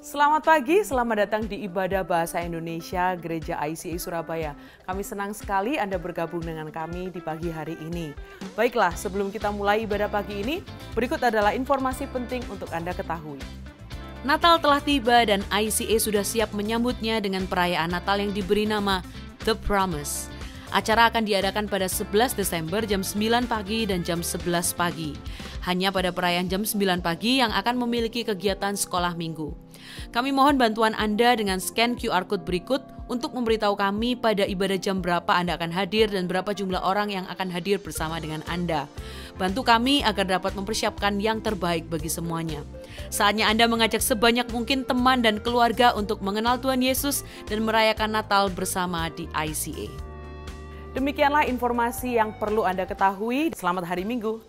Selamat pagi, selamat datang di Ibadah Bahasa Indonesia Gereja ICA Surabaya. Kami senang sekali Anda bergabung dengan kami di pagi hari ini. Baiklah, sebelum kita mulai ibadah pagi ini, berikut adalah informasi penting untuk Anda ketahui. Natal telah tiba dan ICA sudah siap menyambutnya dengan perayaan Natal yang diberi nama The Promise. Acara akan diadakan pada 11 Desember jam 9 pagi dan jam 11 pagi. Hanya pada perayaan jam 9 pagi yang akan memiliki kegiatan sekolah minggu. Kami mohon bantuan Anda dengan scan QR Code berikut untuk memberitahu kami pada ibadah jam berapa Anda akan hadir dan berapa jumlah orang yang akan hadir bersama dengan Anda. Bantu kami agar dapat mempersiapkan yang terbaik bagi semuanya. Saatnya Anda mengajak sebanyak mungkin teman dan keluarga untuk mengenal Tuhan Yesus dan merayakan Natal bersama di ICA. Demikianlah informasi yang perlu Anda ketahui. Selamat hari Minggu.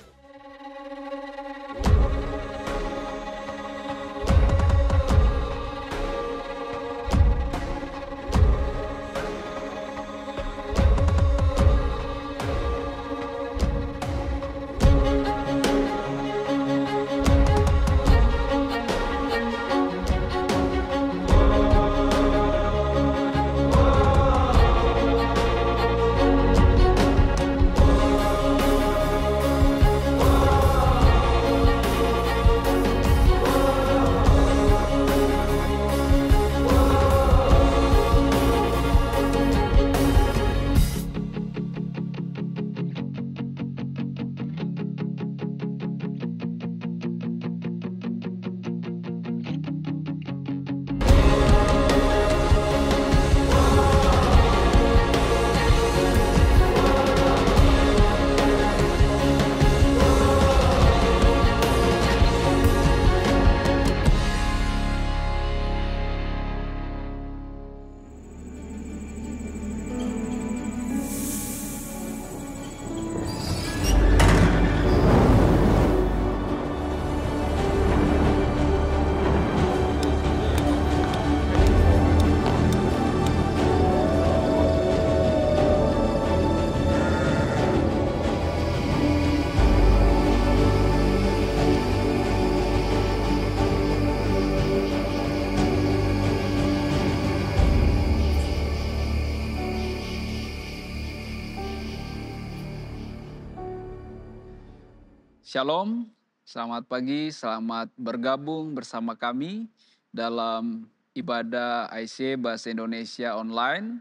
Shalom, selamat pagi, selamat bergabung bersama kami dalam ibadah IC Bahasa Indonesia online.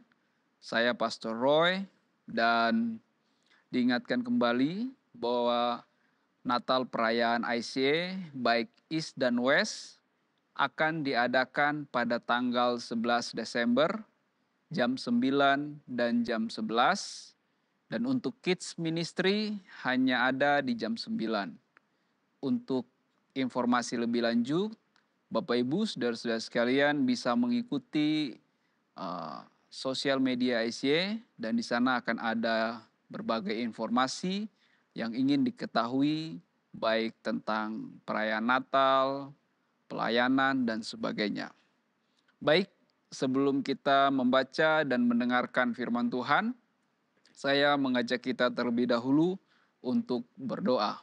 Saya Pastor Roy dan diingatkan kembali bahwa Natal perayaan IC baik East dan West akan diadakan pada tanggal 11 Desember jam 9 dan jam 11 dan untuk kids ministry hanya ada di jam 9. Untuk informasi lebih lanjut, Bapak Ibu, saudara-saudara sekalian bisa mengikuti uh, sosial media ICY dan di sana akan ada berbagai informasi yang ingin diketahui baik tentang perayaan Natal, pelayanan dan sebagainya. Baik, sebelum kita membaca dan mendengarkan firman Tuhan, saya mengajak kita terlebih dahulu untuk berdoa.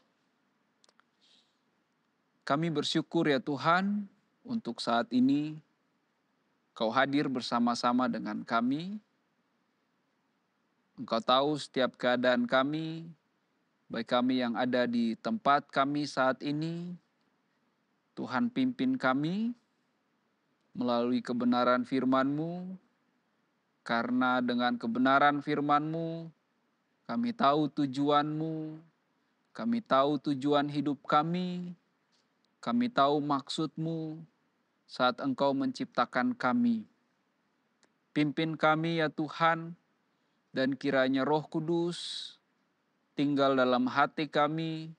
Kami bersyukur ya Tuhan untuk saat ini Kau hadir bersama-sama dengan kami. Engkau tahu setiap keadaan kami, baik kami yang ada di tempat kami saat ini. Tuhan pimpin kami melalui kebenaran firman-Mu, karena dengan kebenaran firman-Mu, kami tahu tujuan-Mu, kami tahu tujuan hidup kami, kami tahu maksud-Mu saat Engkau menciptakan kami. Pimpin kami ya Tuhan, dan kiranya roh kudus tinggal dalam hati kami,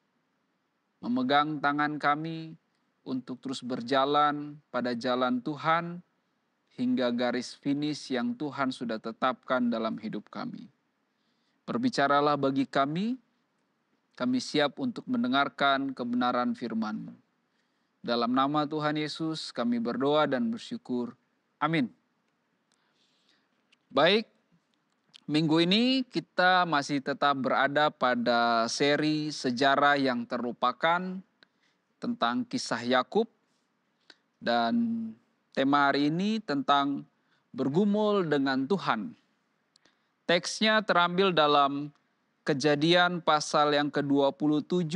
memegang tangan kami untuk terus berjalan pada jalan Tuhan, hingga garis finish yang Tuhan sudah tetapkan dalam hidup kami. Berbicaralah bagi kami, kami siap untuk mendengarkan kebenaran firman-Mu. Dalam nama Tuhan Yesus kami berdoa dan bersyukur. Amin. Baik, minggu ini kita masih tetap berada pada seri sejarah yang terlupakan tentang kisah Yakub dan Tema hari ini tentang bergumul dengan Tuhan. Teksnya terambil dalam Kejadian pasal yang ke-27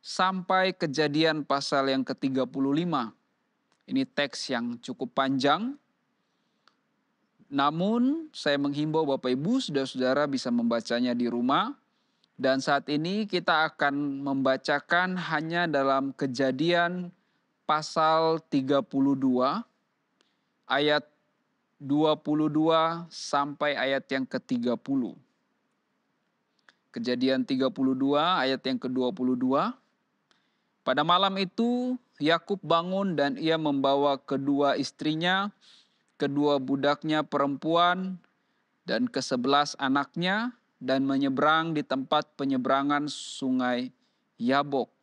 sampai Kejadian pasal yang ke-35. Ini teks yang cukup panjang. Namun saya menghimbau Bapak Ibu, Saudara-saudara bisa membacanya di rumah. Dan saat ini kita akan membacakan hanya dalam Kejadian pasal 32 ayat 22 sampai ayat yang ke-30. Kejadian 32 ayat yang ke-22. Pada malam itu Yakub bangun dan ia membawa kedua istrinya, kedua budaknya perempuan dan kesebelas anaknya dan menyeberang di tempat penyeberangan sungai Yabok.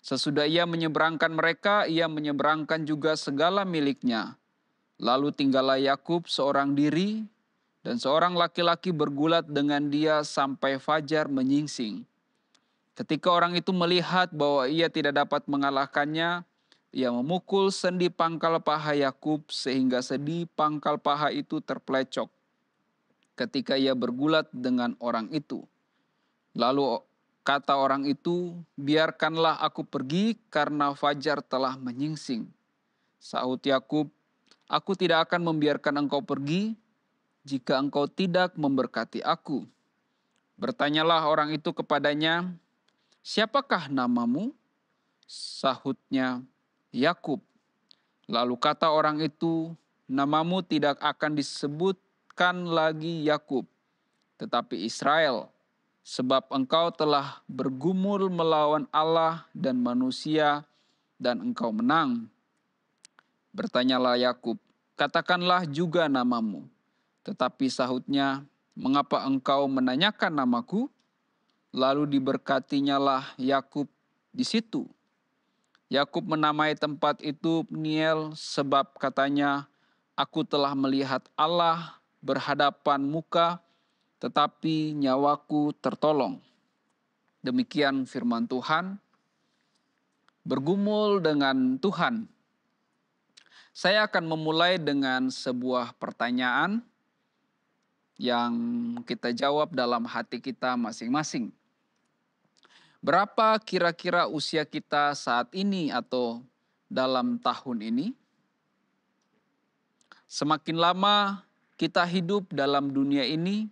Sesudah ia menyeberangkan mereka, ia menyeberangkan juga segala miliknya. Lalu tinggallah Yakub seorang diri, dan seorang laki-laki bergulat dengan dia sampai fajar menyingsing. Ketika orang itu melihat bahwa ia tidak dapat mengalahkannya, ia memukul sendi pangkal paha Yakub sehingga sendi pangkal paha itu terpelecok ketika ia bergulat dengan orang itu. Lalu Kata orang itu, biarkanlah aku pergi karena fajar telah menyingsing. Sahut Yakub, aku tidak akan membiarkan engkau pergi jika engkau tidak memberkati aku. Bertanyalah orang itu kepadanya, siapakah namamu? Sahutnya, Yakub. Lalu kata orang itu, namamu tidak akan disebutkan lagi Yakub, tetapi Israel sebab engkau telah bergumul melawan Allah dan manusia dan engkau menang. Bertanyalah Yakub, katakanlah juga namamu. Tetapi sahutnya, mengapa engkau menanyakan namaku? Lalu diberkatinyalah Yakub di situ. Yakub menamai tempat itu Niel sebab katanya, aku telah melihat Allah berhadapan muka tetapi nyawaku tertolong. Demikian firman Tuhan. Bergumul dengan Tuhan. Saya akan memulai dengan sebuah pertanyaan yang kita jawab dalam hati kita masing-masing. Berapa kira-kira usia kita saat ini atau dalam tahun ini? Semakin lama kita hidup dalam dunia ini,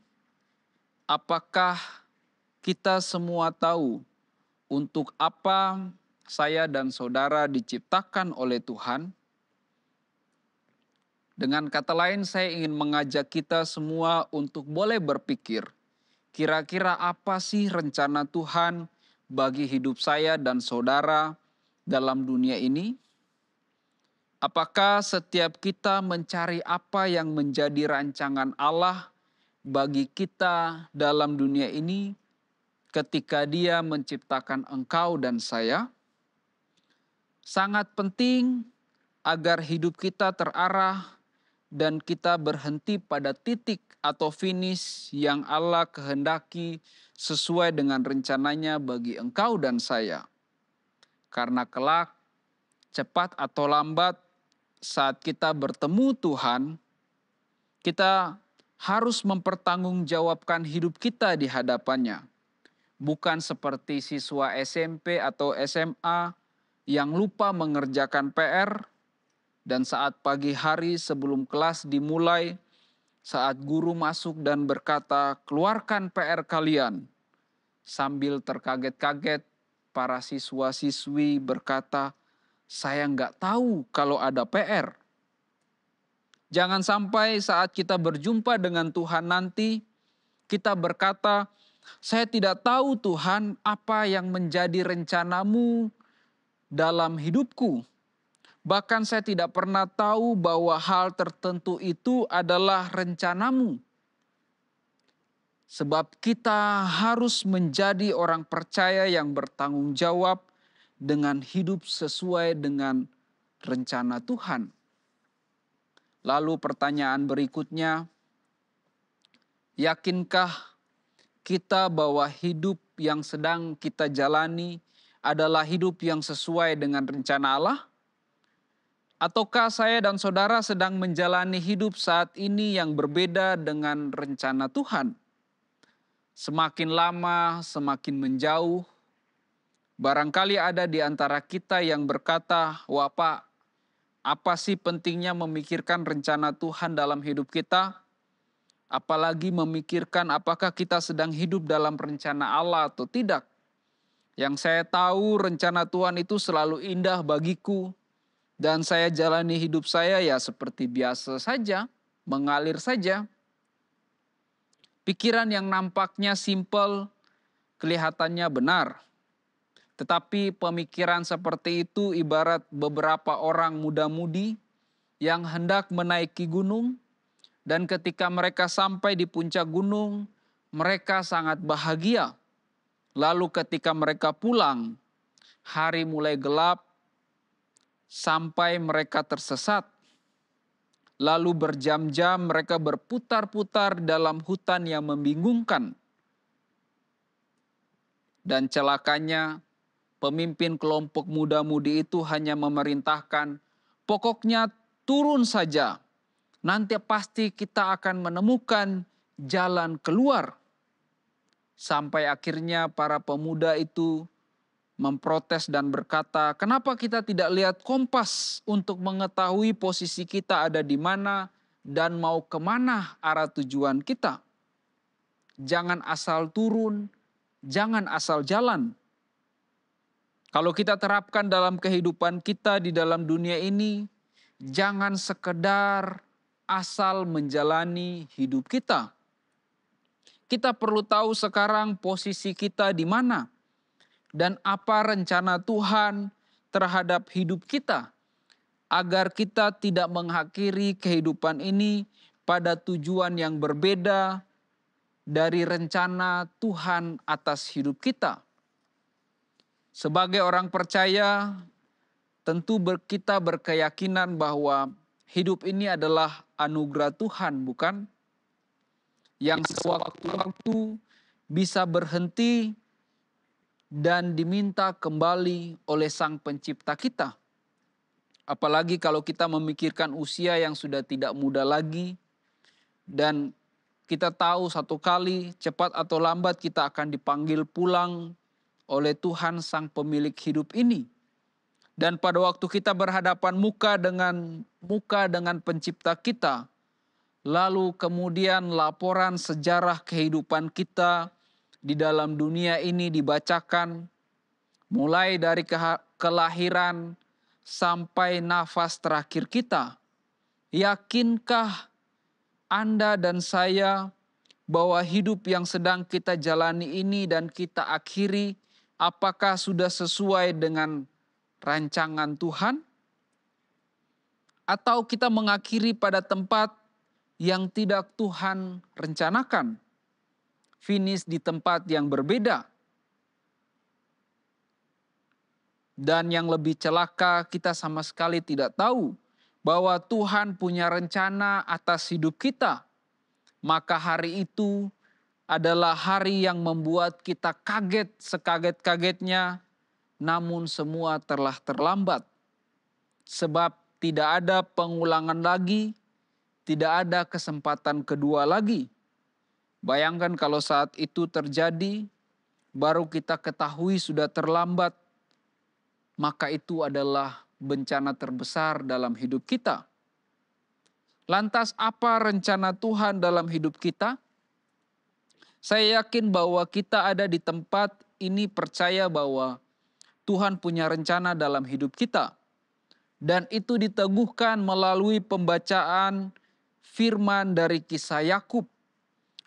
apakah kita semua tahu untuk apa saya dan saudara diciptakan oleh Tuhan? Dengan kata lain, saya ingin mengajak kita semua untuk boleh berpikir, kira-kira apa sih rencana Tuhan bagi hidup saya dan saudara dalam dunia ini? Apakah setiap kita mencari apa yang menjadi rancangan Allah bagi kita dalam dunia ini ketika dia menciptakan engkau dan saya. Sangat penting agar hidup kita terarah dan kita berhenti pada titik atau finish yang Allah kehendaki sesuai dengan rencananya bagi engkau dan saya. Karena kelak cepat atau lambat saat kita bertemu Tuhan, kita harus mempertanggungjawabkan hidup kita di hadapannya. Bukan seperti siswa SMP atau SMA yang lupa mengerjakan PR dan saat pagi hari sebelum kelas dimulai, saat guru masuk dan berkata, keluarkan PR kalian. Sambil terkaget-kaget, para siswa-siswi berkata, saya nggak tahu kalau ada PR. Jangan sampai saat kita berjumpa dengan Tuhan nanti, kita berkata, "Saya tidak tahu, Tuhan, apa yang menjadi rencanamu dalam hidupku." Bahkan, saya tidak pernah tahu bahwa hal tertentu itu adalah rencanamu, sebab kita harus menjadi orang percaya yang bertanggung jawab dengan hidup sesuai dengan rencana Tuhan. Lalu pertanyaan berikutnya, yakinkah kita bahwa hidup yang sedang kita jalani adalah hidup yang sesuai dengan rencana Allah? Ataukah saya dan saudara sedang menjalani hidup saat ini yang berbeda dengan rencana Tuhan? Semakin lama, semakin menjauh. Barangkali ada di antara kita yang berkata, "Wah, Pak, apa sih pentingnya memikirkan rencana Tuhan dalam hidup kita? Apalagi memikirkan apakah kita sedang hidup dalam rencana Allah atau tidak. Yang saya tahu rencana Tuhan itu selalu indah bagiku. Dan saya jalani hidup saya ya seperti biasa saja, mengalir saja. Pikiran yang nampaknya simpel, kelihatannya benar. Tetapi pemikiran seperti itu ibarat beberapa orang muda-mudi yang hendak menaiki gunung dan ketika mereka sampai di puncak gunung, mereka sangat bahagia. Lalu ketika mereka pulang, hari mulai gelap sampai mereka tersesat. Lalu berjam-jam mereka berputar-putar dalam hutan yang membingungkan. Dan celakanya pemimpin kelompok muda-mudi itu hanya memerintahkan, pokoknya turun saja. Nanti pasti kita akan menemukan jalan keluar. Sampai akhirnya para pemuda itu memprotes dan berkata, "Kenapa kita tidak lihat kompas untuk mengetahui posisi kita ada di mana dan mau kemana arah tujuan kita? Jangan asal turun, jangan asal jalan, kalau kita terapkan dalam kehidupan kita di dalam dunia ini, jangan sekedar asal menjalani hidup kita. Kita perlu tahu sekarang posisi kita di mana dan apa rencana Tuhan terhadap hidup kita agar kita tidak mengakhiri kehidupan ini pada tujuan yang berbeda dari rencana Tuhan atas hidup kita sebagai orang percaya, tentu ber, kita berkeyakinan bahwa hidup ini adalah anugerah Tuhan, bukan? Yang sewaktu-waktu bisa berhenti dan diminta kembali oleh Sang Pencipta kita. Apalagi kalau kita memikirkan usia yang sudah tidak muda lagi dan kita tahu satu kali cepat atau lambat kita akan dipanggil pulang oleh Tuhan sang pemilik hidup ini. Dan pada waktu kita berhadapan muka dengan muka dengan pencipta kita, lalu kemudian laporan sejarah kehidupan kita di dalam dunia ini dibacakan mulai dari kelahiran sampai nafas terakhir kita. Yakinkah Anda dan saya bahwa hidup yang sedang kita jalani ini dan kita akhiri apakah sudah sesuai dengan rancangan Tuhan? Atau kita mengakhiri pada tempat yang tidak Tuhan rencanakan? Finish di tempat yang berbeda. Dan yang lebih celaka kita sama sekali tidak tahu bahwa Tuhan punya rencana atas hidup kita. Maka hari itu adalah hari yang membuat kita kaget sekaget-kagetnya, namun semua telah terlambat. Sebab tidak ada pengulangan lagi, tidak ada kesempatan kedua lagi. Bayangkan kalau saat itu terjadi, baru kita ketahui sudah terlambat, maka itu adalah bencana terbesar dalam hidup kita. Lantas, apa rencana Tuhan dalam hidup kita? Saya yakin bahwa kita ada di tempat ini percaya bahwa Tuhan punya rencana dalam hidup kita. Dan itu diteguhkan melalui pembacaan firman dari kisah Yakub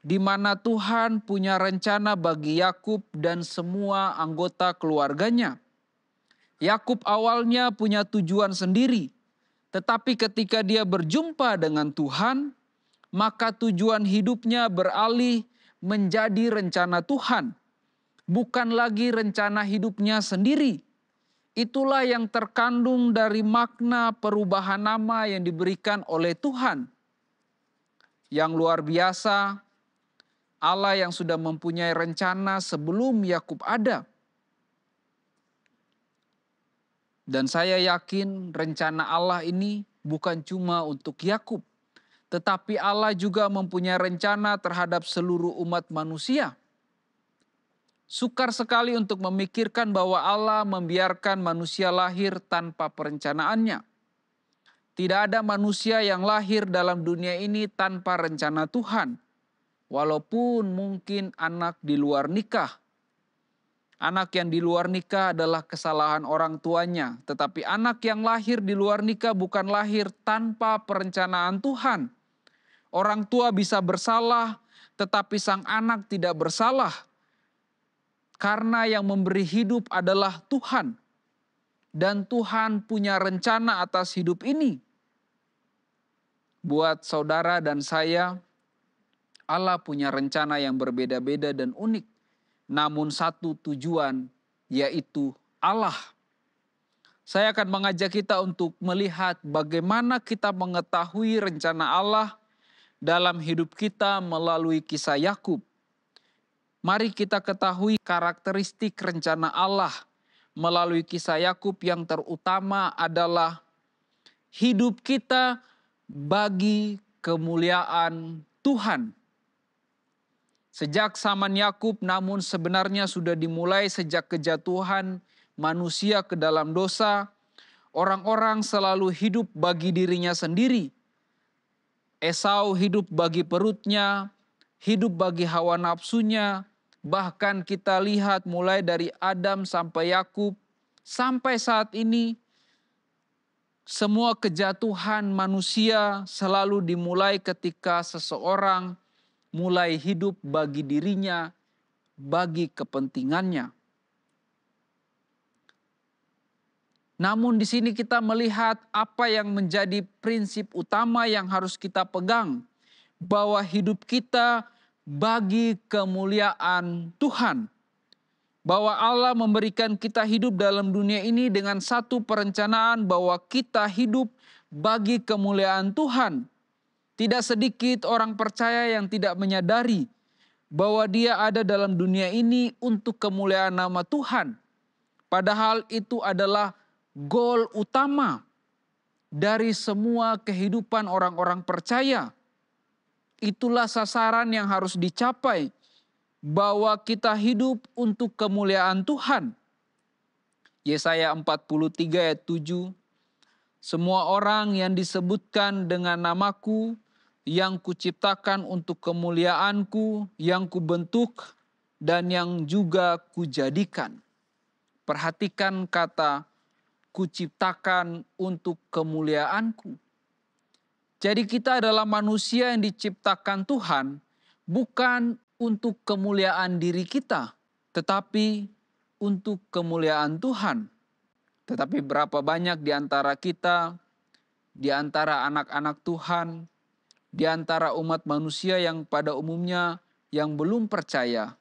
di mana Tuhan punya rencana bagi Yakub dan semua anggota keluarganya. Yakub awalnya punya tujuan sendiri, tetapi ketika dia berjumpa dengan Tuhan, maka tujuan hidupnya beralih menjadi rencana Tuhan, bukan lagi rencana hidupnya sendiri. Itulah yang terkandung dari makna perubahan nama yang diberikan oleh Tuhan. Yang luar biasa, Allah yang sudah mempunyai rencana sebelum Yakub ada. Dan saya yakin rencana Allah ini bukan cuma untuk Yakub, tetapi Allah juga mempunyai rencana terhadap seluruh umat manusia. Sukar sekali untuk memikirkan bahwa Allah membiarkan manusia lahir tanpa perencanaannya. Tidak ada manusia yang lahir dalam dunia ini tanpa rencana Tuhan, walaupun mungkin anak di luar nikah. Anak yang di luar nikah adalah kesalahan orang tuanya, tetapi anak yang lahir di luar nikah bukan lahir tanpa perencanaan Tuhan. Orang tua bisa bersalah, tetapi sang anak tidak bersalah. Karena yang memberi hidup adalah Tuhan. Dan Tuhan punya rencana atas hidup ini. Buat saudara dan saya, Allah punya rencana yang berbeda-beda dan unik. Namun satu tujuan yaitu Allah. Saya akan mengajak kita untuk melihat bagaimana kita mengetahui rencana Allah dalam hidup kita melalui kisah Yakub. Mari kita ketahui karakteristik rencana Allah melalui kisah Yakub yang terutama adalah hidup kita bagi kemuliaan Tuhan. Sejak zaman Yakub, namun sebenarnya sudah dimulai sejak kejatuhan manusia ke dalam dosa. Orang-orang selalu hidup bagi dirinya sendiri, Esau hidup bagi perutnya, hidup bagi hawa nafsunya. Bahkan kita lihat mulai dari Adam sampai Yakub sampai saat ini semua kejatuhan manusia selalu dimulai ketika seseorang mulai hidup bagi dirinya, bagi kepentingannya. Namun di sini kita melihat apa yang menjadi prinsip utama yang harus kita pegang bahwa hidup kita bagi kemuliaan Tuhan. Bahwa Allah memberikan kita hidup dalam dunia ini dengan satu perencanaan bahwa kita hidup bagi kemuliaan Tuhan. Tidak sedikit orang percaya yang tidak menyadari bahwa dia ada dalam dunia ini untuk kemuliaan nama Tuhan. Padahal itu adalah gol utama dari semua kehidupan orang-orang percaya. Itulah sasaran yang harus dicapai, bahwa kita hidup untuk kemuliaan Tuhan. Yesaya 43 ayat 7, Semua orang yang disebutkan dengan namaku, yang kuciptakan untuk kemuliaanku, yang kubentuk, dan yang juga kujadikan. Perhatikan kata kuciptakan untuk kemuliaanku. Jadi kita adalah manusia yang diciptakan Tuhan bukan untuk kemuliaan diri kita, tetapi untuk kemuliaan Tuhan. Tetapi berapa banyak di antara kita, di antara anak-anak Tuhan, di antara umat manusia yang pada umumnya yang belum percaya,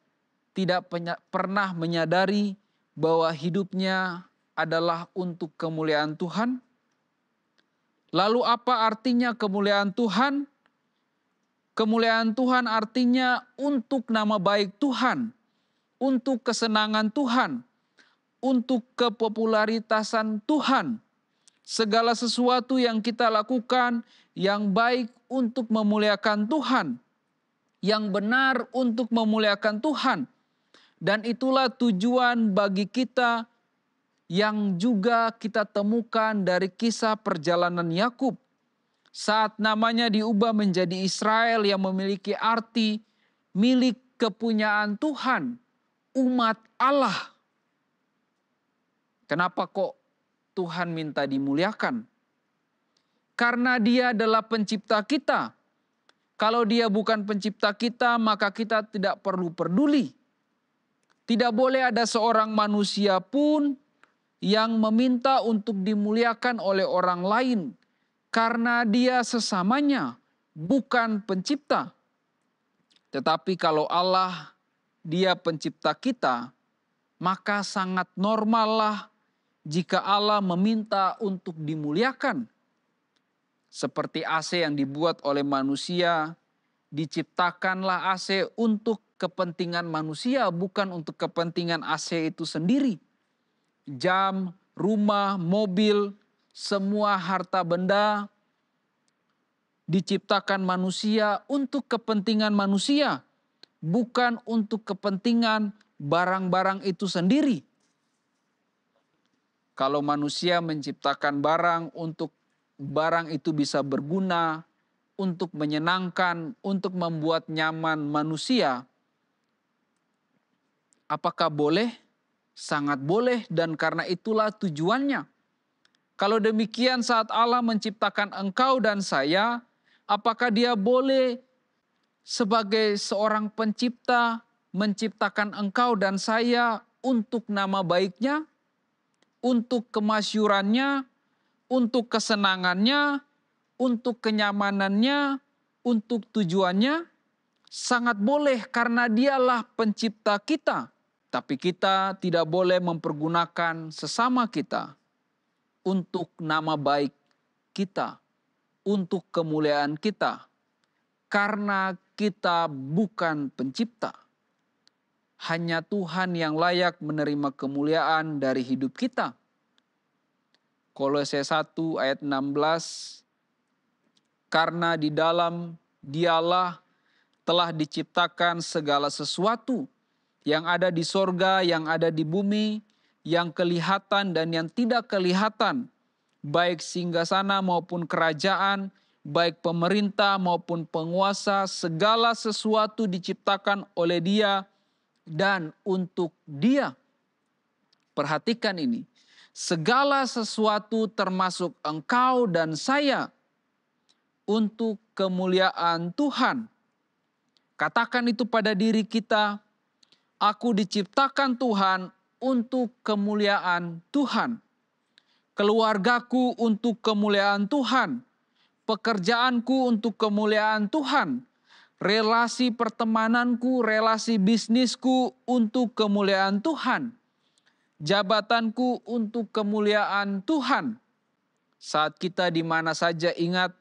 tidak pernah menyadari bahwa hidupnya adalah untuk kemuliaan Tuhan? Lalu apa artinya kemuliaan Tuhan? Kemuliaan Tuhan artinya untuk nama baik Tuhan, untuk kesenangan Tuhan, untuk kepopularitasan Tuhan. Segala sesuatu yang kita lakukan yang baik untuk memuliakan Tuhan, yang benar untuk memuliakan Tuhan. Dan itulah tujuan bagi kita yang juga kita temukan dari kisah perjalanan Yakub. Saat namanya diubah menjadi Israel yang memiliki arti milik kepunyaan Tuhan, umat Allah. Kenapa kok Tuhan minta dimuliakan? Karena Dia adalah pencipta kita. Kalau Dia bukan pencipta kita, maka kita tidak perlu peduli. Tidak boleh ada seorang manusia pun yang meminta untuk dimuliakan oleh orang lain karena dia sesamanya, bukan pencipta. Tetapi kalau Allah, Dia pencipta kita, maka sangat normallah jika Allah meminta untuk dimuliakan. Seperti AC yang dibuat oleh manusia, diciptakanlah AC untuk kepentingan manusia, bukan untuk kepentingan AC itu sendiri jam, rumah, mobil, semua harta benda diciptakan manusia untuk kepentingan manusia, bukan untuk kepentingan barang-barang itu sendiri. Kalau manusia menciptakan barang untuk barang itu bisa berguna, untuk menyenangkan, untuk membuat nyaman manusia, apakah boleh sangat boleh dan karena itulah tujuannya. Kalau demikian saat Allah menciptakan engkau dan saya, apakah dia boleh sebagai seorang pencipta menciptakan engkau dan saya untuk nama baiknya, untuk kemasyurannya, untuk kesenangannya, untuk kenyamanannya, untuk tujuannya? Sangat boleh karena dialah pencipta kita tapi kita tidak boleh mempergunakan sesama kita untuk nama baik kita, untuk kemuliaan kita, karena kita bukan pencipta. Hanya Tuhan yang layak menerima kemuliaan dari hidup kita. Kolose 1 ayat 16 karena di dalam dialah telah diciptakan segala sesuatu yang ada di sorga, yang ada di bumi, yang kelihatan dan yang tidak kelihatan, baik singgasana maupun kerajaan, baik pemerintah maupun penguasa, segala sesuatu diciptakan oleh Dia dan untuk Dia. Perhatikan ini, segala sesuatu termasuk engkau dan saya untuk kemuliaan Tuhan. Katakan itu pada diri kita Aku diciptakan Tuhan untuk kemuliaan Tuhan. Keluargaku untuk kemuliaan Tuhan. Pekerjaanku untuk kemuliaan Tuhan. Relasi pertemananku, relasi bisnisku untuk kemuliaan Tuhan. Jabatanku untuk kemuliaan Tuhan. Saat kita di mana saja ingat,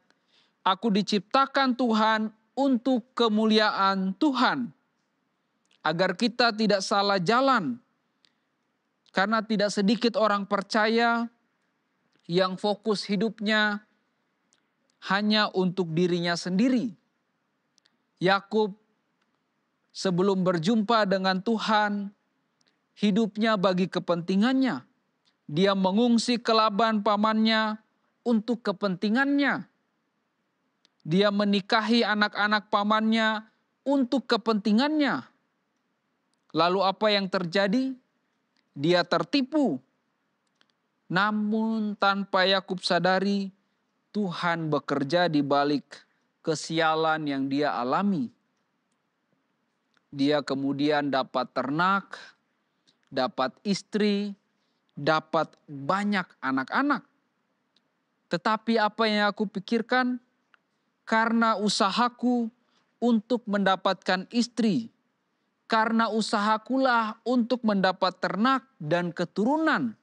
aku diciptakan Tuhan untuk kemuliaan Tuhan agar kita tidak salah jalan. Karena tidak sedikit orang percaya yang fokus hidupnya hanya untuk dirinya sendiri. Yakub sebelum berjumpa dengan Tuhan, hidupnya bagi kepentingannya. Dia mengungsi ke Laban pamannya untuk kepentingannya. Dia menikahi anak-anak pamannya untuk kepentingannya. Lalu apa yang terjadi? Dia tertipu. Namun tanpa Yakub sadari, Tuhan bekerja di balik kesialan yang dia alami. Dia kemudian dapat ternak, dapat istri, dapat banyak anak-anak. Tetapi apa yang aku pikirkan, karena usahaku untuk mendapatkan istri karena usahakulah untuk mendapat ternak dan keturunan.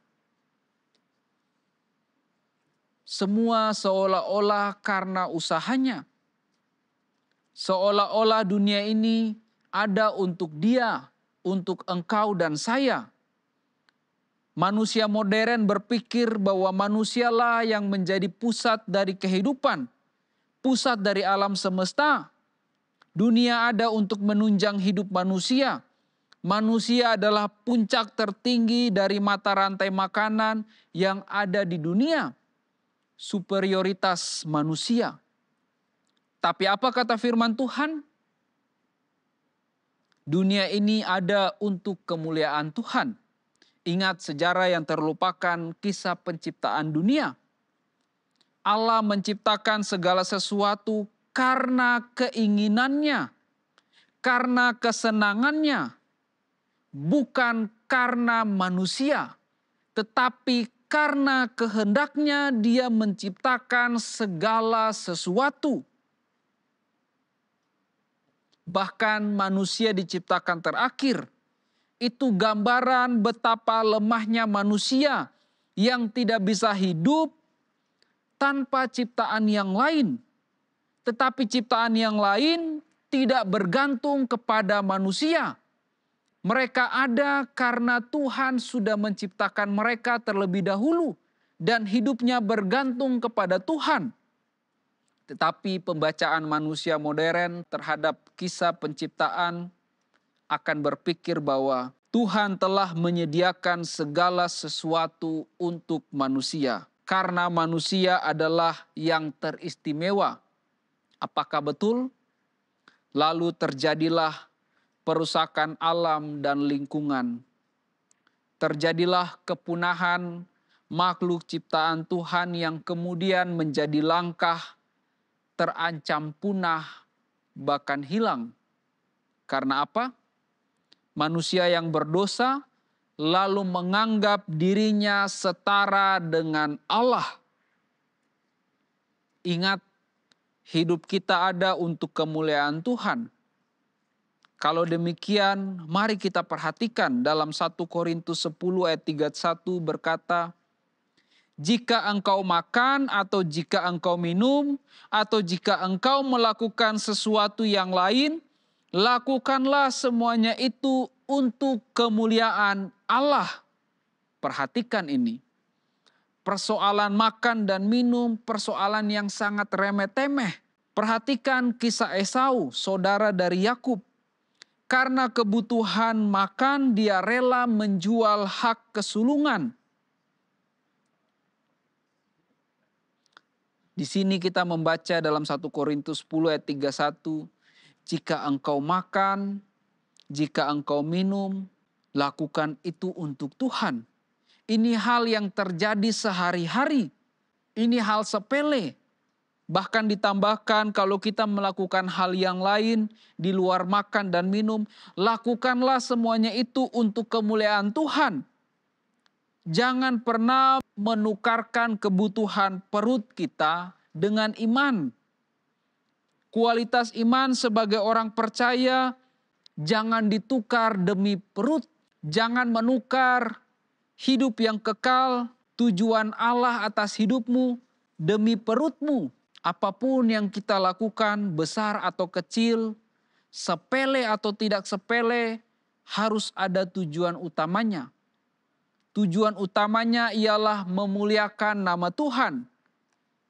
Semua seolah-olah karena usahanya. Seolah-olah dunia ini ada untuk dia, untuk engkau dan saya. Manusia modern berpikir bahwa manusialah yang menjadi pusat dari kehidupan, pusat dari alam semesta Dunia ada untuk menunjang hidup manusia. Manusia adalah puncak tertinggi dari mata rantai makanan yang ada di dunia. Superioritas manusia. Tapi apa kata firman Tuhan? Dunia ini ada untuk kemuliaan Tuhan. Ingat sejarah yang terlupakan kisah penciptaan dunia. Allah menciptakan segala sesuatu karena keinginannya, karena kesenangannya, bukan karena manusia, tetapi karena kehendaknya dia menciptakan segala sesuatu. Bahkan manusia diciptakan terakhir. Itu gambaran betapa lemahnya manusia yang tidak bisa hidup tanpa ciptaan yang lain tetapi ciptaan yang lain tidak bergantung kepada manusia. Mereka ada karena Tuhan sudah menciptakan mereka terlebih dahulu, dan hidupnya bergantung kepada Tuhan. Tetapi pembacaan manusia modern terhadap kisah penciptaan akan berpikir bahwa Tuhan telah menyediakan segala sesuatu untuk manusia, karena manusia adalah yang teristimewa Apakah betul? Lalu terjadilah perusakan alam dan lingkungan. Terjadilah kepunahan makhluk ciptaan Tuhan yang kemudian menjadi langkah terancam punah bahkan hilang. Karena apa? Manusia yang berdosa lalu menganggap dirinya setara dengan Allah. Ingat Hidup kita ada untuk kemuliaan Tuhan. Kalau demikian, mari kita perhatikan dalam 1 Korintus 10 ayat 31 berkata, jika engkau makan atau jika engkau minum atau jika engkau melakukan sesuatu yang lain, lakukanlah semuanya itu untuk kemuliaan Allah. Perhatikan ini persoalan makan dan minum, persoalan yang sangat remeh-temeh. Perhatikan kisah Esau, saudara dari Yakub. Karena kebutuhan makan, dia rela menjual hak kesulungan. Di sini kita membaca dalam 1 Korintus 10 ayat 31, jika engkau makan, jika engkau minum, lakukan itu untuk Tuhan ini hal yang terjadi sehari-hari. Ini hal sepele. Bahkan ditambahkan kalau kita melakukan hal yang lain di luar makan dan minum, lakukanlah semuanya itu untuk kemuliaan Tuhan. Jangan pernah menukarkan kebutuhan perut kita dengan iman. Kualitas iman sebagai orang percaya jangan ditukar demi perut, jangan menukar hidup yang kekal, tujuan Allah atas hidupmu, demi perutmu, apapun yang kita lakukan, besar atau kecil, sepele atau tidak sepele, harus ada tujuan utamanya. Tujuan utamanya ialah memuliakan nama Tuhan.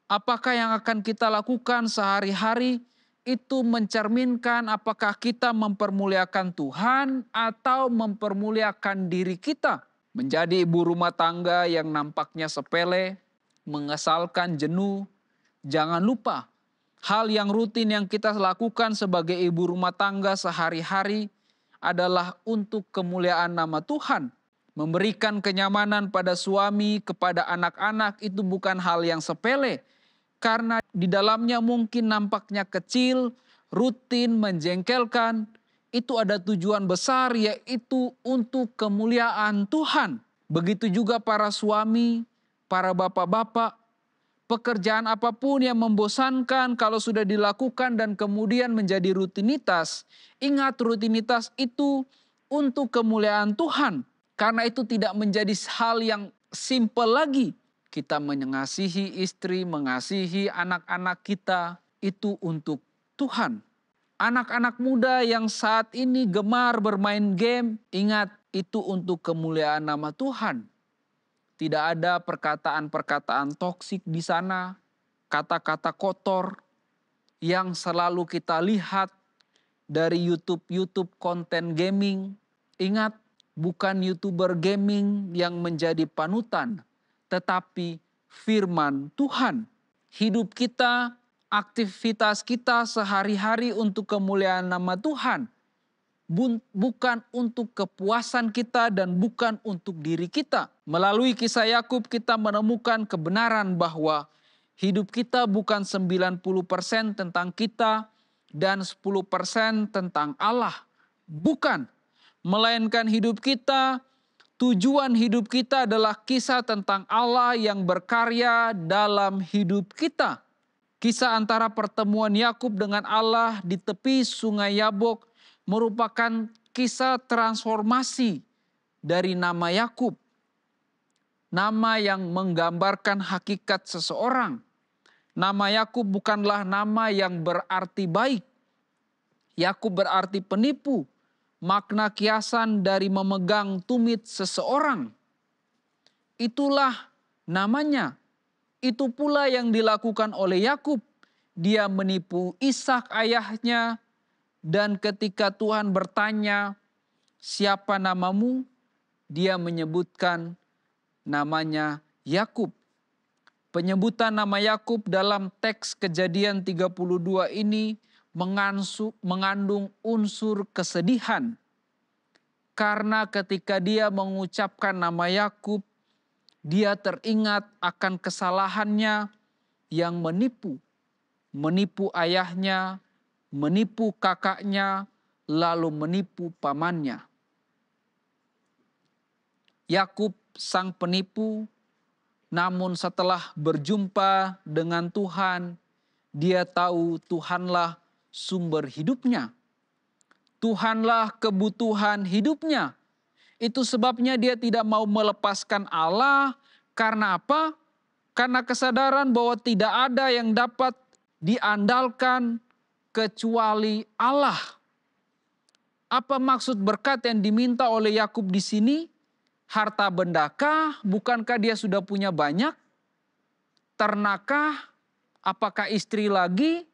Apakah yang akan kita lakukan sehari-hari itu mencerminkan apakah kita mempermuliakan Tuhan atau mempermuliakan diri kita? menjadi ibu rumah tangga yang nampaknya sepele, mengesalkan, jenuh. Jangan lupa, hal yang rutin yang kita lakukan sebagai ibu rumah tangga sehari-hari adalah untuk kemuliaan nama Tuhan. Memberikan kenyamanan pada suami, kepada anak-anak itu bukan hal yang sepele. Karena di dalamnya mungkin nampaknya kecil, rutin, menjengkelkan, itu ada tujuan besar yaitu untuk kemuliaan Tuhan. Begitu juga para suami, para bapak-bapak, pekerjaan apapun yang membosankan kalau sudah dilakukan dan kemudian menjadi rutinitas, ingat rutinitas itu untuk kemuliaan Tuhan. Karena itu tidak menjadi hal yang simple lagi. Kita mengasihi istri, mengasihi anak-anak kita itu untuk Tuhan. Anak-anak muda yang saat ini gemar bermain game, ingat itu untuk kemuliaan nama Tuhan. Tidak ada perkataan-perkataan toksik di sana, kata-kata kotor yang selalu kita lihat dari YouTube-YouTube konten gaming. Ingat, bukan YouTuber gaming yang menjadi panutan, tetapi firman Tuhan. Hidup kita aktivitas kita sehari-hari untuk kemuliaan nama Tuhan. Bukan untuk kepuasan kita dan bukan untuk diri kita. Melalui kisah Yakub kita menemukan kebenaran bahwa hidup kita bukan 90% tentang kita dan 10% tentang Allah. Bukan. Melainkan hidup kita tujuan hidup kita adalah kisah tentang Allah yang berkarya dalam hidup kita. Kisah antara pertemuan Yakub dengan Allah di tepi Sungai Yabok merupakan kisah transformasi dari nama Yakub. Nama yang menggambarkan hakikat seseorang. Nama Yakub bukanlah nama yang berarti baik. Yakub berarti penipu, makna kiasan dari memegang tumit seseorang. Itulah namanya itu pula yang dilakukan oleh Yakub. Dia menipu Ishak ayahnya dan ketika Tuhan bertanya, "Siapa namamu?" dia menyebutkan namanya Yakub. Penyebutan nama Yakub dalam teks Kejadian 32 ini mengansu, mengandung unsur kesedihan. Karena ketika dia mengucapkan nama Yakub, dia teringat akan kesalahannya yang menipu, menipu ayahnya, menipu kakaknya, lalu menipu pamannya. Yakub sang penipu, namun setelah berjumpa dengan Tuhan, dia tahu Tuhanlah sumber hidupnya. Tuhanlah kebutuhan hidupnya itu sebabnya dia tidak mau melepaskan Allah. Karena apa? Karena kesadaran bahwa tidak ada yang dapat diandalkan kecuali Allah. Apa maksud berkat yang diminta oleh Yakub di sini? Harta bendakah? Bukankah dia sudah punya banyak? Ternakah? Apakah istri lagi?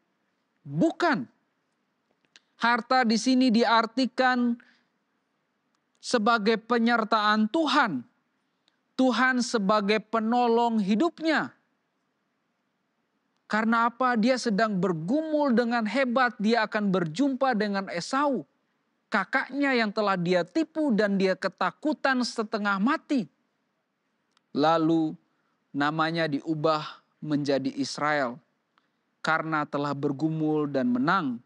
Bukan. Harta di sini diartikan sebagai penyertaan Tuhan. Tuhan sebagai penolong hidupnya. Karena apa? Dia sedang bergumul dengan hebat, dia akan berjumpa dengan Esau, kakaknya yang telah dia tipu dan dia ketakutan setengah mati. Lalu namanya diubah menjadi Israel karena telah bergumul dan menang.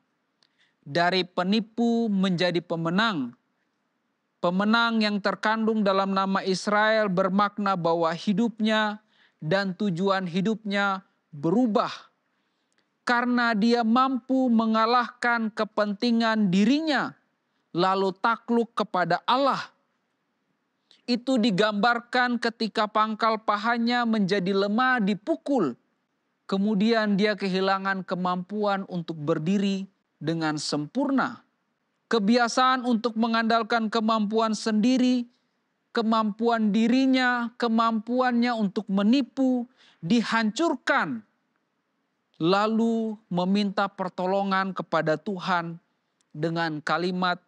Dari penipu menjadi pemenang, Pemenang yang terkandung dalam nama Israel bermakna bahwa hidupnya dan tujuan hidupnya berubah karena dia mampu mengalahkan kepentingan dirinya, lalu takluk kepada Allah. Itu digambarkan ketika pangkal pahanya menjadi lemah dipukul, kemudian dia kehilangan kemampuan untuk berdiri dengan sempurna kebiasaan untuk mengandalkan kemampuan sendiri, kemampuan dirinya, kemampuannya untuk menipu, dihancurkan, lalu meminta pertolongan kepada Tuhan dengan kalimat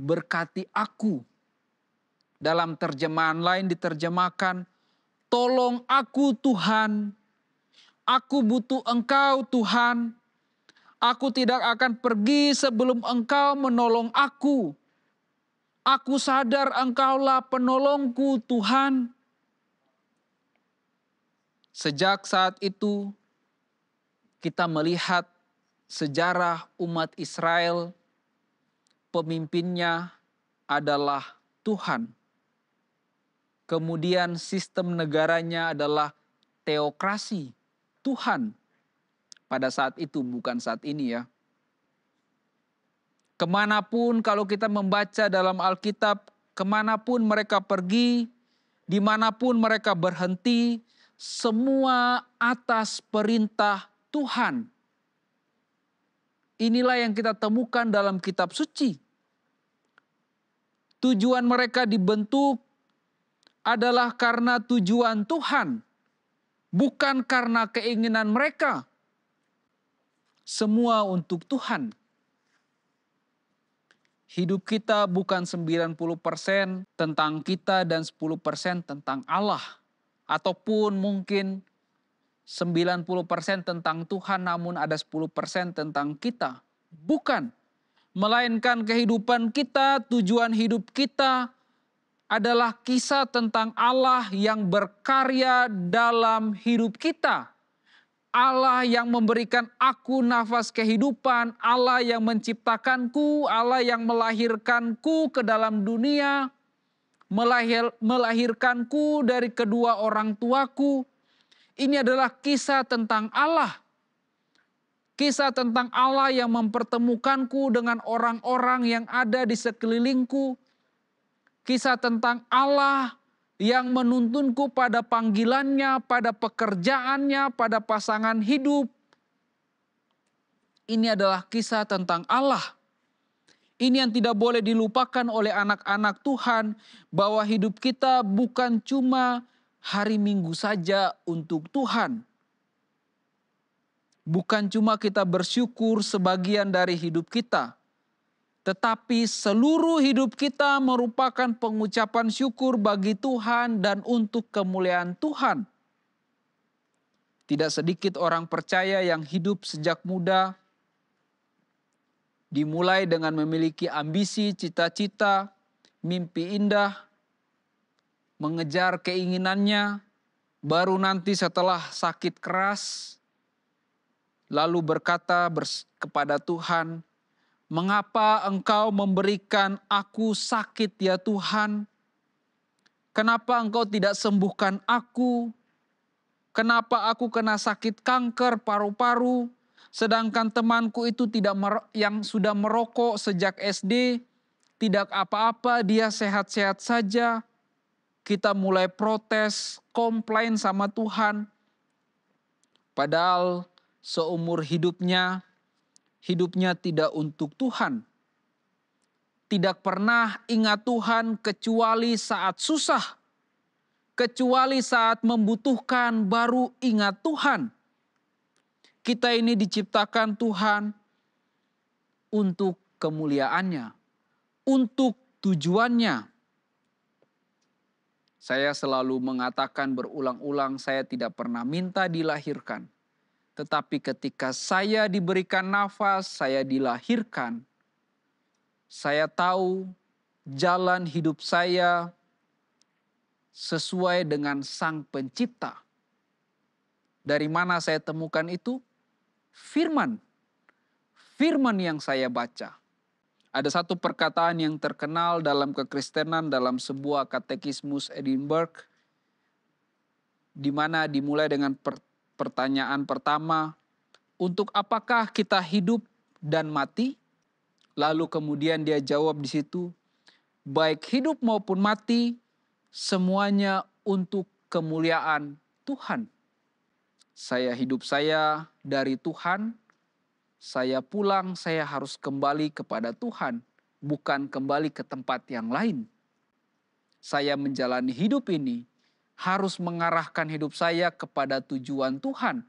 "berkati aku". Dalam terjemahan lain diterjemahkan, "Tolong aku, Tuhan, aku butuh Engkau, Tuhan." Aku tidak akan pergi sebelum engkau menolong aku. Aku sadar engkaulah penolongku Tuhan. Sejak saat itu kita melihat sejarah umat Israel, pemimpinnya adalah Tuhan. Kemudian sistem negaranya adalah teokrasi, Tuhan pada saat itu, bukan saat ini ya. Kemanapun kalau kita membaca dalam Alkitab, kemanapun mereka pergi, dimanapun mereka berhenti, semua atas perintah Tuhan. Inilah yang kita temukan dalam kitab suci. Tujuan mereka dibentuk adalah karena tujuan Tuhan, bukan karena keinginan mereka. Semua untuk Tuhan. Hidup kita bukan 90% tentang kita dan 10% tentang Allah. Ataupun mungkin 90% tentang Tuhan namun ada 10% tentang kita. Bukan. Melainkan kehidupan kita, tujuan hidup kita adalah kisah tentang Allah yang berkarya dalam hidup kita. Allah yang memberikan aku nafas kehidupan, Allah yang menciptakanku, Allah yang melahirkanku ke dalam dunia, melahir, melahirkanku dari kedua orang tuaku. Ini adalah kisah tentang Allah. Kisah tentang Allah yang mempertemukanku dengan orang-orang yang ada di sekelilingku. Kisah tentang Allah yang menuntunku pada panggilannya, pada pekerjaannya, pada pasangan hidup. Ini adalah kisah tentang Allah. Ini yang tidak boleh dilupakan oleh anak-anak Tuhan bahwa hidup kita bukan cuma hari Minggu saja untuk Tuhan. Bukan cuma kita bersyukur sebagian dari hidup kita, tetapi seluruh hidup kita merupakan pengucapan syukur bagi Tuhan dan untuk kemuliaan Tuhan. Tidak sedikit orang percaya yang hidup sejak muda, dimulai dengan memiliki ambisi, cita-cita, mimpi indah, mengejar keinginannya, baru nanti setelah sakit keras, lalu berkata kepada Tuhan, Mengapa engkau memberikan aku sakit ya Tuhan? Kenapa engkau tidak sembuhkan aku? Kenapa aku kena sakit kanker paru-paru? Sedangkan temanku itu tidak yang sudah merokok sejak SD, tidak apa-apa, dia sehat-sehat saja. Kita mulai protes, komplain sama Tuhan. Padahal seumur hidupnya hidupnya tidak untuk Tuhan. Tidak pernah ingat Tuhan kecuali saat susah, kecuali saat membutuhkan baru ingat Tuhan. Kita ini diciptakan Tuhan untuk kemuliaannya, untuk tujuannya. Saya selalu mengatakan berulang-ulang, saya tidak pernah minta dilahirkan tetapi ketika saya diberikan nafas, saya dilahirkan. Saya tahu jalan hidup saya sesuai dengan Sang Pencipta. Dari mana saya temukan itu? Firman. Firman yang saya baca. Ada satu perkataan yang terkenal dalam kekristenan dalam sebuah katekismus Edinburgh di mana dimulai dengan per Pertanyaan pertama, untuk apakah kita hidup dan mati? Lalu kemudian dia jawab di situ, baik hidup maupun mati, semuanya untuk kemuliaan Tuhan. Saya hidup saya dari Tuhan, saya pulang saya harus kembali kepada Tuhan, bukan kembali ke tempat yang lain. Saya menjalani hidup ini harus mengarahkan hidup saya kepada tujuan Tuhan.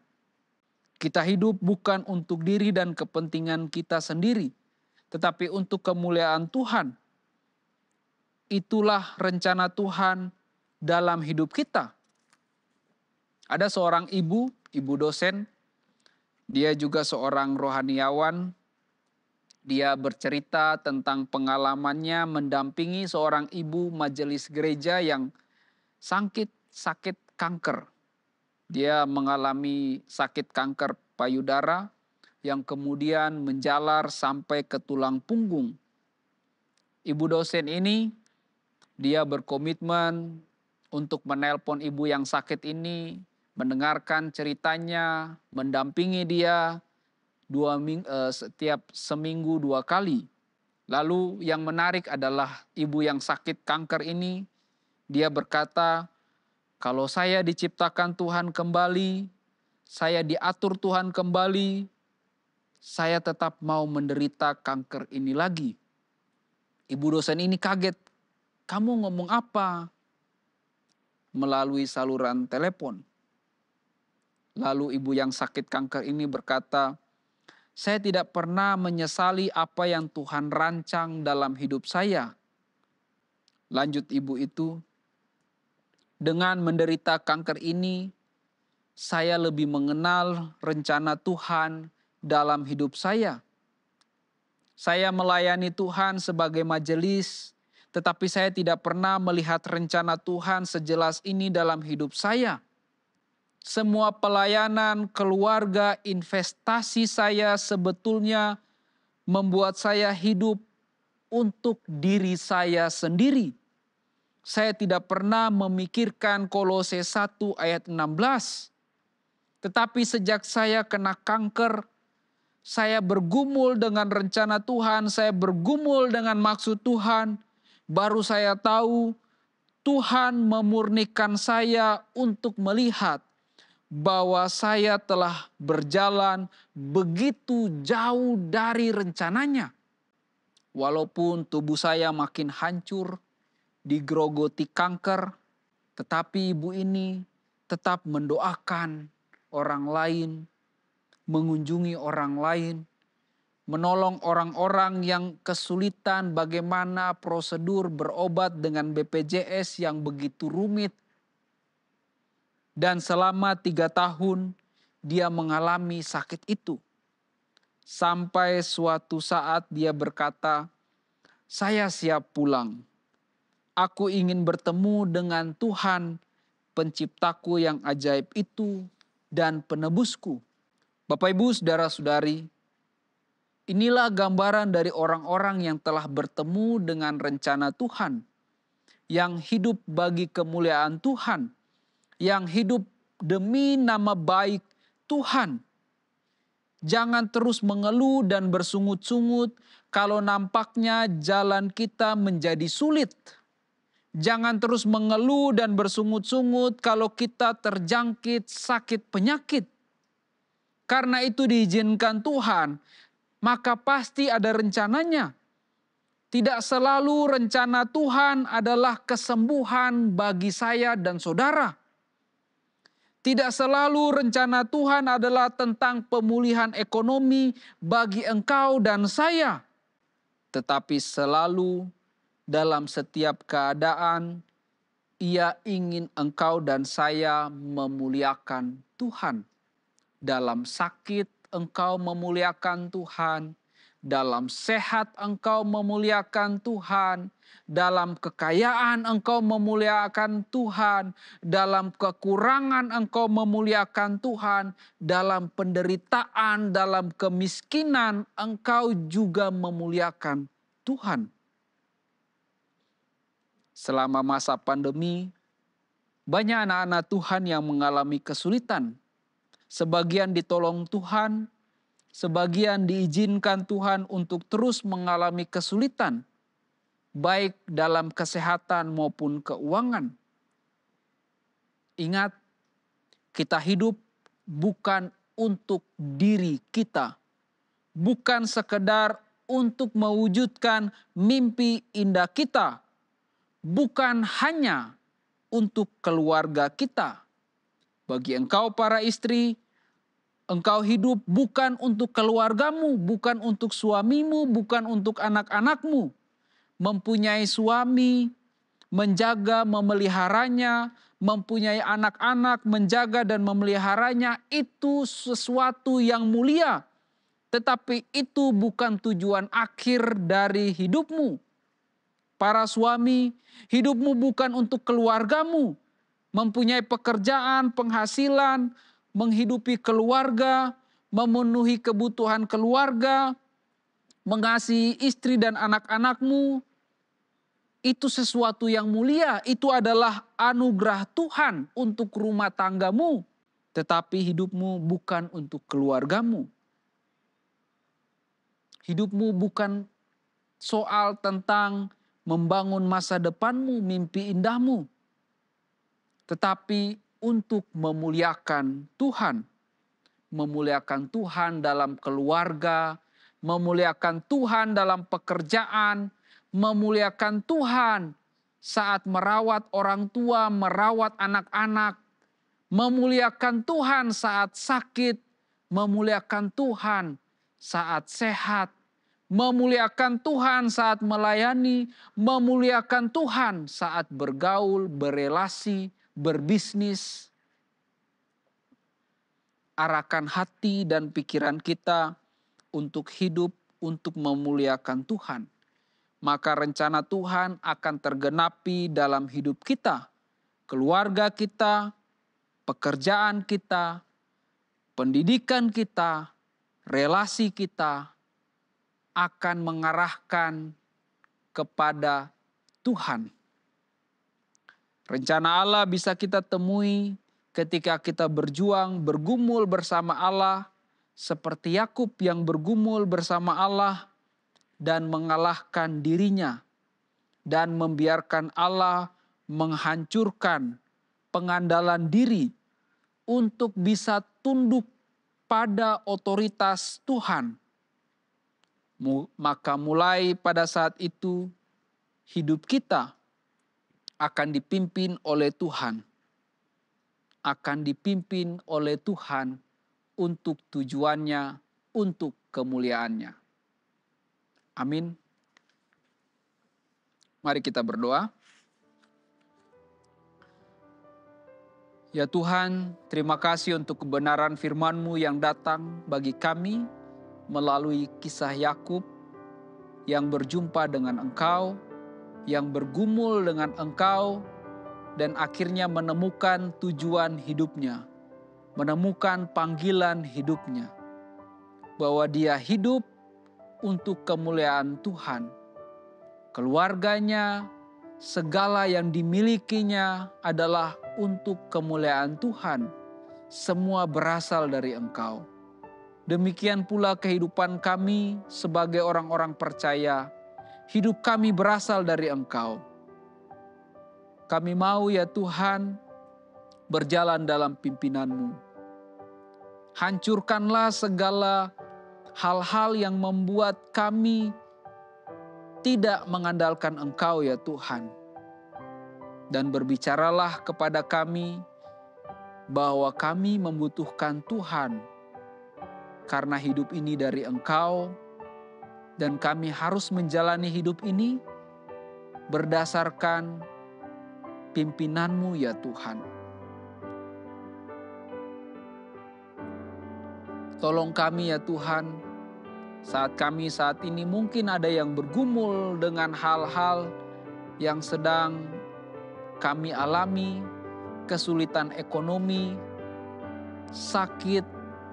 Kita hidup bukan untuk diri dan kepentingan kita sendiri, tetapi untuk kemuliaan Tuhan. Itulah rencana Tuhan dalam hidup kita. Ada seorang ibu, ibu dosen, dia juga seorang rohaniawan. Dia bercerita tentang pengalamannya mendampingi seorang ibu majelis gereja yang sakit sakit kanker. Dia mengalami sakit kanker payudara yang kemudian menjalar sampai ke tulang punggung. Ibu dosen ini dia berkomitmen untuk menelpon ibu yang sakit ini, mendengarkan ceritanya, mendampingi dia dua ming, uh, setiap seminggu dua kali. Lalu yang menarik adalah ibu yang sakit kanker ini, dia berkata, kalau saya diciptakan Tuhan kembali, saya diatur Tuhan kembali, saya tetap mau menderita kanker ini lagi. Ibu dosen ini kaget, kamu ngomong apa? Melalui saluran telepon. Lalu ibu yang sakit kanker ini berkata, saya tidak pernah menyesali apa yang Tuhan rancang dalam hidup saya. Lanjut ibu itu, dengan menderita kanker ini, saya lebih mengenal rencana Tuhan dalam hidup saya. Saya melayani Tuhan sebagai majelis, tetapi saya tidak pernah melihat rencana Tuhan sejelas ini dalam hidup saya. Semua pelayanan, keluarga, investasi saya sebetulnya membuat saya hidup untuk diri saya sendiri saya tidak pernah memikirkan Kolose 1 ayat 16. Tetapi sejak saya kena kanker, saya bergumul dengan rencana Tuhan, saya bergumul dengan maksud Tuhan. Baru saya tahu Tuhan memurnikan saya untuk melihat bahwa saya telah berjalan begitu jauh dari rencananya. Walaupun tubuh saya makin hancur, digrogoti kanker, tetapi ibu ini tetap mendoakan orang lain, mengunjungi orang lain, menolong orang-orang yang kesulitan bagaimana prosedur berobat dengan BPJS yang begitu rumit. Dan selama tiga tahun dia mengalami sakit itu. Sampai suatu saat dia berkata, saya siap pulang Aku ingin bertemu dengan Tuhan, Penciptaku yang ajaib itu, dan Penebusku. Bapak, ibu, saudara-saudari, inilah gambaran dari orang-orang yang telah bertemu dengan rencana Tuhan, yang hidup bagi kemuliaan Tuhan, yang hidup demi nama baik Tuhan. Jangan terus mengeluh dan bersungut-sungut kalau nampaknya jalan kita menjadi sulit. Jangan terus mengeluh dan bersungut-sungut kalau kita terjangkit sakit penyakit. Karena itu diizinkan Tuhan, maka pasti ada rencananya. Tidak selalu rencana Tuhan adalah kesembuhan bagi saya dan saudara. Tidak selalu rencana Tuhan adalah tentang pemulihan ekonomi bagi engkau dan saya, tetapi selalu dalam setiap keadaan ia ingin engkau dan saya memuliakan Tuhan. Dalam sakit engkau memuliakan Tuhan, dalam sehat engkau memuliakan Tuhan, dalam kekayaan engkau memuliakan Tuhan, dalam kekurangan engkau memuliakan Tuhan, dalam penderitaan, dalam kemiskinan engkau juga memuliakan Tuhan selama masa pandemi, banyak anak-anak Tuhan yang mengalami kesulitan. Sebagian ditolong Tuhan, sebagian diizinkan Tuhan untuk terus mengalami kesulitan, baik dalam kesehatan maupun keuangan. Ingat, kita hidup bukan untuk diri kita, bukan sekedar untuk mewujudkan mimpi indah kita, bukan hanya untuk keluarga kita. Bagi engkau para istri, engkau hidup bukan untuk keluargamu, bukan untuk suamimu, bukan untuk anak-anakmu. Mempunyai suami, menjaga, memeliharanya, mempunyai anak-anak, menjaga dan memeliharanya itu sesuatu yang mulia. Tetapi itu bukan tujuan akhir dari hidupmu Para suami, hidupmu bukan untuk keluargamu, mempunyai pekerjaan, penghasilan, menghidupi keluarga, memenuhi kebutuhan keluarga, mengasihi istri dan anak-anakmu. Itu sesuatu yang mulia, itu adalah anugerah Tuhan untuk rumah tanggamu, tetapi hidupmu bukan untuk keluargamu. Hidupmu bukan soal tentang membangun masa depanmu, mimpi indahmu, tetapi untuk memuliakan Tuhan, memuliakan Tuhan dalam keluarga, memuliakan Tuhan dalam pekerjaan, memuliakan Tuhan saat merawat orang tua, merawat anak-anak, memuliakan Tuhan saat sakit, memuliakan Tuhan saat sehat, memuliakan Tuhan saat melayani, memuliakan Tuhan saat bergaul, berelasi, berbisnis. Arahkan hati dan pikiran kita untuk hidup, untuk memuliakan Tuhan. Maka rencana Tuhan akan tergenapi dalam hidup kita, keluarga kita, pekerjaan kita, pendidikan kita, relasi kita, akan mengarahkan kepada Tuhan. Rencana Allah bisa kita temui ketika kita berjuang, bergumul bersama Allah, seperti Yakub yang bergumul bersama Allah dan mengalahkan dirinya, dan membiarkan Allah menghancurkan pengandalan diri untuk bisa tunduk pada otoritas Tuhan maka mulai pada saat itu hidup kita akan dipimpin oleh Tuhan. Akan dipimpin oleh Tuhan untuk tujuannya, untuk kemuliaannya. Amin. Mari kita berdoa. Ya Tuhan, terima kasih untuk kebenaran firman-Mu yang datang bagi kami melalui kisah Yakub yang berjumpa dengan engkau, yang bergumul dengan engkau, dan akhirnya menemukan tujuan hidupnya, menemukan panggilan hidupnya, bahwa dia hidup untuk kemuliaan Tuhan. Keluarganya, segala yang dimilikinya adalah untuk kemuliaan Tuhan. Semua berasal dari Engkau. Demikian pula kehidupan kami sebagai orang-orang percaya. Hidup kami berasal dari Engkau. Kami mau ya Tuhan berjalan dalam pimpinan-Mu. Hancurkanlah segala hal-hal yang membuat kami tidak mengandalkan Engkau ya Tuhan. Dan berbicaralah kepada kami bahwa kami membutuhkan Tuhan karena hidup ini dari Engkau, dan kami harus menjalani hidup ini berdasarkan pimpinan-Mu, ya Tuhan. Tolong kami, ya Tuhan, saat kami saat ini mungkin ada yang bergumul dengan hal-hal yang sedang kami alami, kesulitan ekonomi, sakit,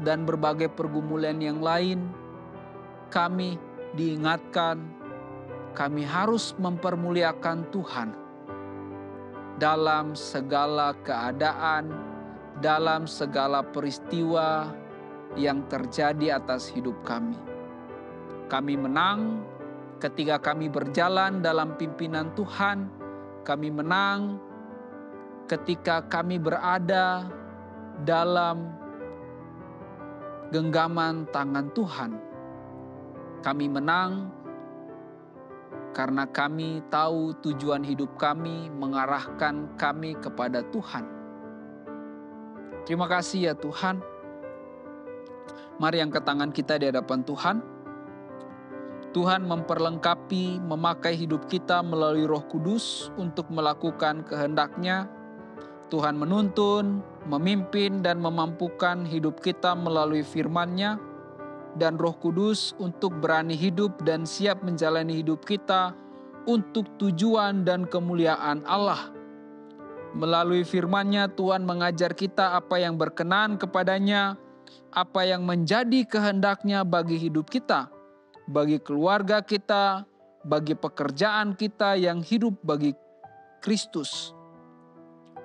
dan berbagai pergumulan yang lain, kami diingatkan kami harus mempermuliakan Tuhan dalam segala keadaan, dalam segala peristiwa yang terjadi atas hidup kami. Kami menang ketika kami berjalan dalam pimpinan Tuhan, kami menang ketika kami berada dalam genggaman tangan Tuhan. Kami menang karena kami tahu tujuan hidup kami mengarahkan kami kepada Tuhan. Terima kasih ya Tuhan. Mari angkat tangan kita di hadapan Tuhan. Tuhan memperlengkapi, memakai hidup kita melalui Roh Kudus untuk melakukan kehendaknya Tuhan menuntun, memimpin, dan memampukan hidup kita melalui firman-Nya dan Roh Kudus untuk berani hidup dan siap menjalani hidup kita untuk tujuan dan kemuliaan Allah. Melalui firman-Nya Tuhan mengajar kita apa yang berkenan kepadanya, apa yang menjadi kehendak-Nya bagi hidup kita, bagi keluarga kita, bagi pekerjaan kita yang hidup bagi Kristus.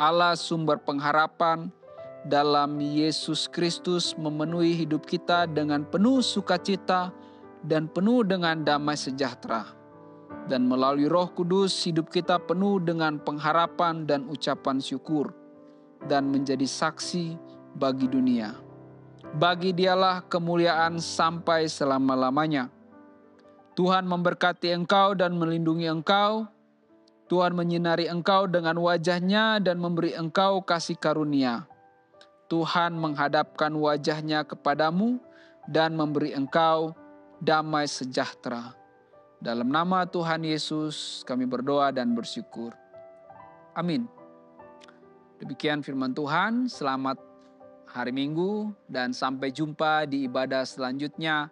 Allah sumber pengharapan dalam Yesus Kristus memenuhi hidup kita dengan penuh sukacita dan penuh dengan damai sejahtera. Dan melalui roh kudus hidup kita penuh dengan pengharapan dan ucapan syukur dan menjadi saksi bagi dunia. Bagi dialah kemuliaan sampai selama-lamanya. Tuhan memberkati engkau dan melindungi engkau. Tuhan menyinari engkau dengan wajahnya dan memberi engkau kasih karunia. Tuhan menghadapkan wajahnya kepadamu dan memberi engkau damai sejahtera. Dalam nama Tuhan Yesus kami berdoa dan bersyukur. Amin. Demikian firman Tuhan, selamat hari Minggu dan sampai jumpa di ibadah selanjutnya.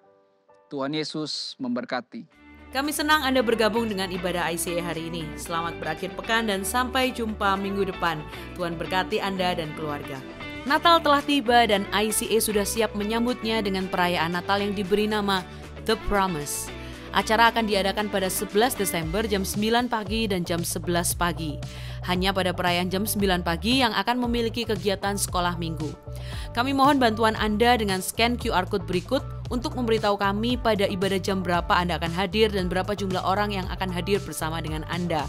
Tuhan Yesus memberkati. Kami senang Anda bergabung dengan ibadah ICA hari ini. Selamat berakhir pekan dan sampai jumpa minggu depan. Tuhan berkati Anda dan keluarga. Natal telah tiba dan ICA sudah siap menyambutnya dengan perayaan Natal yang diberi nama The Promise. Acara akan diadakan pada 11 Desember jam 9 pagi dan jam 11 pagi hanya pada perayaan jam 9 pagi yang akan memiliki kegiatan sekolah minggu. Kami mohon bantuan Anda dengan scan QR Code berikut untuk memberitahu kami pada ibadah jam berapa Anda akan hadir dan berapa jumlah orang yang akan hadir bersama dengan Anda.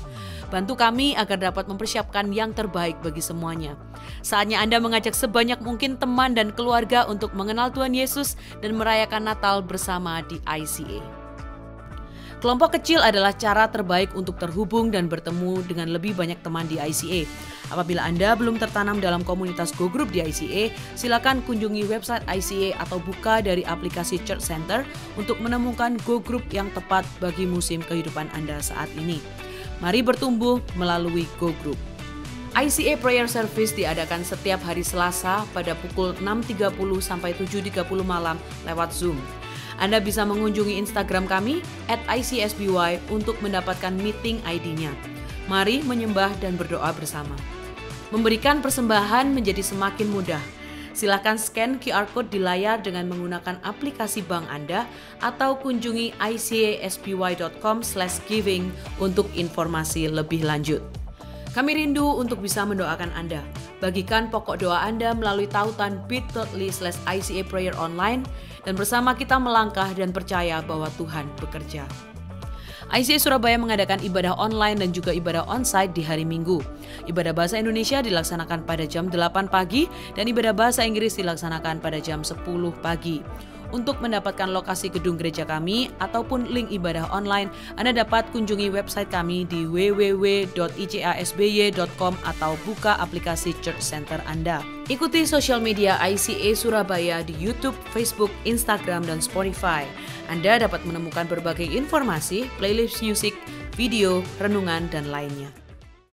Bantu kami agar dapat mempersiapkan yang terbaik bagi semuanya. Saatnya Anda mengajak sebanyak mungkin teman dan keluarga untuk mengenal Tuhan Yesus dan merayakan Natal bersama di ICA. Kelompok kecil adalah cara terbaik untuk terhubung dan bertemu dengan lebih banyak teman di ICA. Apabila Anda belum tertanam dalam komunitas Go Group di ICA, silakan kunjungi website ICA atau buka dari aplikasi Church Center untuk menemukan Go Group yang tepat bagi musim kehidupan Anda saat ini. Mari bertumbuh melalui Go Group. ICA Prayer Service diadakan setiap hari Selasa pada pukul 6.30 sampai 7.30 malam lewat Zoom. Anda bisa mengunjungi Instagram kami at ICSBY untuk mendapatkan meeting ID-nya. Mari menyembah dan berdoa bersama. Memberikan persembahan menjadi semakin mudah. Silakan scan QR Code di layar dengan menggunakan aplikasi bank Anda atau kunjungi icsby.com giving untuk informasi lebih lanjut. Kami rindu untuk bisa mendoakan Anda. Bagikan pokok doa Anda melalui tautan bit.ly slash ICA Prayer Online dan bersama kita melangkah dan percaya bahwa Tuhan bekerja. ICA Surabaya mengadakan ibadah online dan juga ibadah onsite di hari Minggu. Ibadah bahasa Indonesia dilaksanakan pada jam 8 pagi dan ibadah bahasa Inggris dilaksanakan pada jam 10 pagi. Untuk mendapatkan lokasi gedung gereja kami ataupun link ibadah online, Anda dapat kunjungi website kami di www.icasby.com atau buka aplikasi Church Center Anda. Ikuti sosial media ICA Surabaya di YouTube, Facebook, Instagram, dan Spotify. Anda dapat menemukan berbagai informasi, playlist musik, video, renungan, dan lainnya.